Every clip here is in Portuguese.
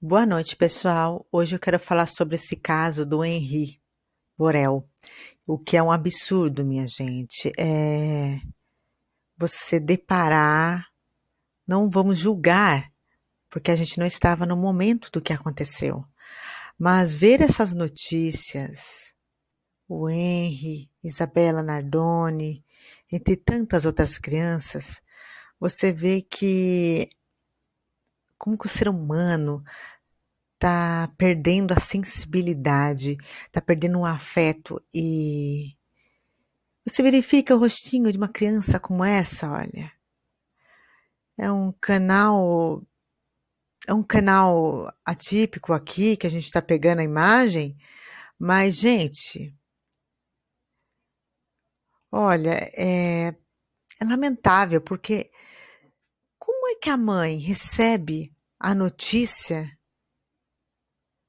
Boa noite, pessoal. Hoje eu quero falar sobre esse caso do Henri Borel, o que é um absurdo, minha gente. É você deparar, não vamos julgar, porque a gente não estava no momento do que aconteceu. Mas ver essas notícias, o Henri, Isabela Nardoni, entre tantas outras crianças, você vê que como que o ser humano tá perdendo a sensibilidade, tá perdendo o afeto e você verifica o rostinho de uma criança como essa, olha. É um canal é um canal atípico aqui que a gente está pegando a imagem, mas gente, olha, é, é lamentável porque como é que a mãe recebe a notícia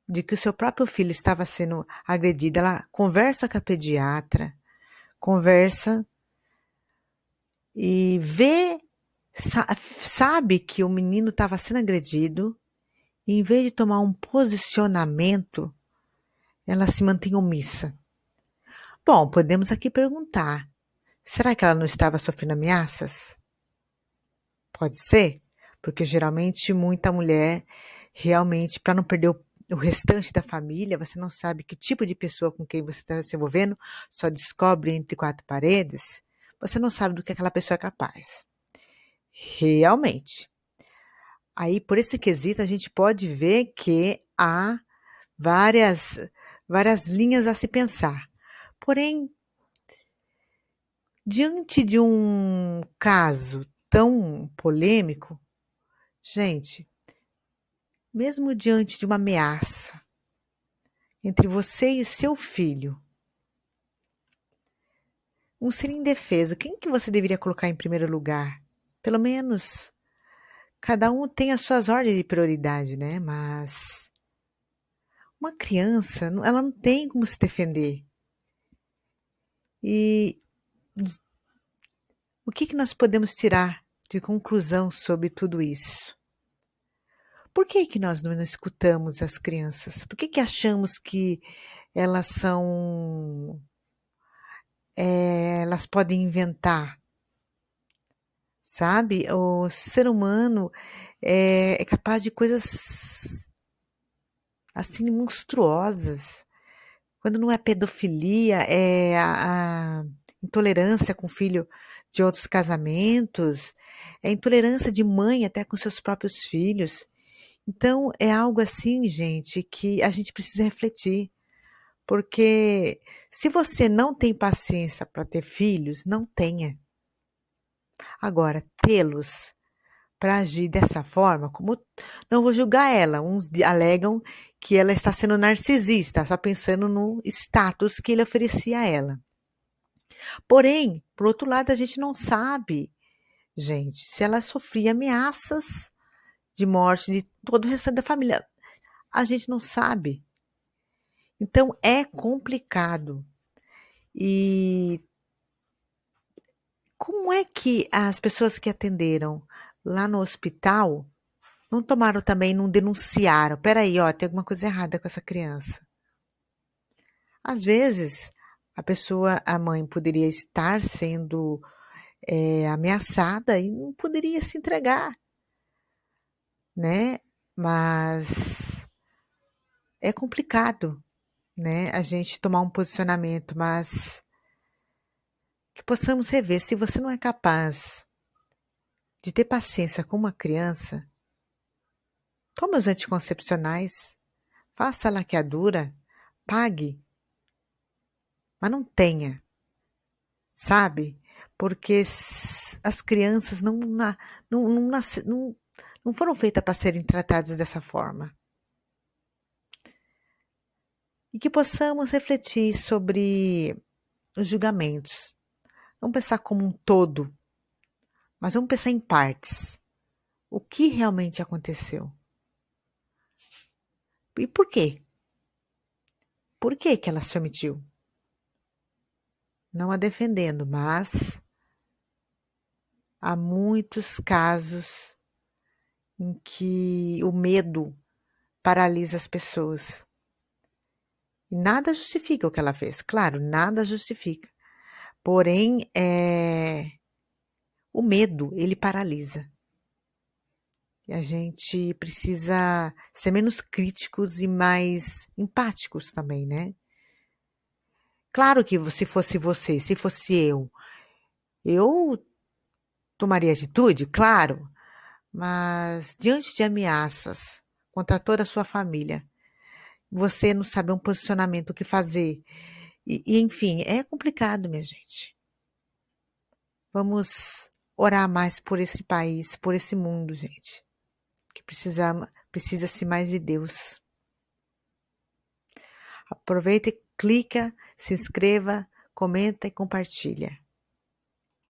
de que o seu próprio filho estava sendo agredido? Ela conversa com a pediatra, conversa e vê, sabe que o menino estava sendo agredido, e em vez de tomar um posicionamento, ela se mantém omissa. Bom, podemos aqui perguntar: será que ela não estava sofrendo ameaças? Pode ser? Porque geralmente muita mulher realmente, para não perder o, o, restante da família, você não sabe que tipo de pessoa com quem você está se envolvendo, só descobre entre quatro paredes, você não sabe do que aquela pessoa é capaz. Realmente. Aí, por esse quesito, a gente pode ver que há várias, várias linhas a se pensar. Porém, diante de um caso tão polêmico. Gente, mesmo diante de uma ameaça entre você e seu filho, um ser indefeso, quem que você deveria colocar em primeiro lugar? Pelo menos cada um tem as suas ordens de prioridade, né? Mas uma criança, ela não tem como se defender. E o que, que nós podemos tirar de conclusão sobre tudo isso? Por que, que nós não escutamos as crianças? Por que, que achamos que elas são. É, elas podem inventar? Sabe? O ser humano é, é capaz de coisas assim monstruosas. Quando não é pedofilia, é a, a intolerância com o filho de outros casamentos, é intolerância de mãe até com seus próprios filhos. Então, é algo assim, gente, que a gente precisa refletir. Porque se você não tem paciência para ter filhos, não tenha. Agora, tê-los para agir dessa forma, como não vou julgar ela. Uns alegam que ela está sendo narcisista, só pensando no status que ele oferecia a ela. Porém, por outro lado, a gente não sabe, gente, se ela sofria ameaças de morte de todo o restante da família. A gente não sabe. Então é complicado. E como é que as pessoas que atenderam lá no hospital não tomaram também, não denunciaram? Peraí, ó, tem alguma coisa errada com essa criança. Às vezes, a pessoa, a mãe, poderia estar sendo é, ameaçada e não poderia se entregar, né? Mas é complicado, né? A gente tomar um posicionamento, mas que possamos rever. Se você não é capaz de ter paciência com uma criança, tome os anticoncepcionais, faça a laqueadura, pague mas não tenha, sabe? Porque as crianças não, não, não, nasce, não, não foram feitas para serem tratadas dessa forma. E que possamos refletir sobre os julgamentos. Vamos pensar como um todo, mas vamos pensar em partes. O que realmente aconteceu? E por quê? Por que, que ela se omitiu? não a defendendo, mas há muitos casos em que o medo paralisa as pessoas. E nada justifica o que ela fez, claro, nada justifica. Porém, é... o medo, ele paralisa. E a gente precisa ser menos críticos e mais empáticos também, né? Claro que se fosse você, se fosse eu, eu tomaria atitude, claro, mas diante de ameaças contra toda a sua família, você não sabe um posicionamento, o que fazer. E, e, enfim, é complicado, minha gente. Vamos orar mais por esse país, por esse mundo, gente, que precisa, precisa-se mais de Deus. Aproveita e clica se inscreva, comenta e compartilha.